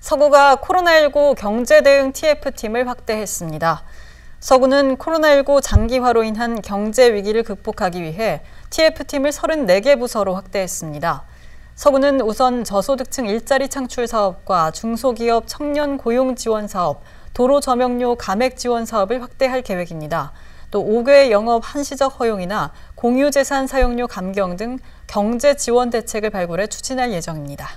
서구가 코로나19 경제 대응 TF팀을 확대했습니다. 서구는 코로나19 장기화로 인한 경제 위기를 극복하기 위해 TF팀을 34개 부서로 확대했습니다. 서구는 우선 저소득층 일자리 창출 사업과 중소기업 청년 고용 지원 사업, 도로 점용료 감액 지원 사업을 확대할 계획입니다. 또 5개 영업 한시적 허용이나 공유재산 사용료 감경 등 경제 지원 대책을 발굴해 추진할 예정입니다.